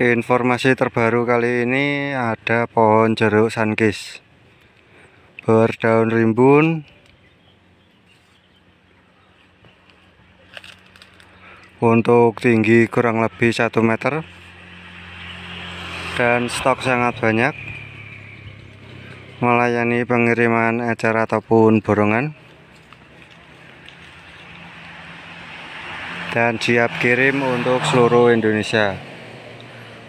Informasi terbaru kali ini ada pohon jeruk sankis berdaun rimbun untuk tinggi kurang lebih 1 meter dan stok sangat banyak melayani pengiriman ecer ataupun borongan dan siap kirim untuk seluruh Indonesia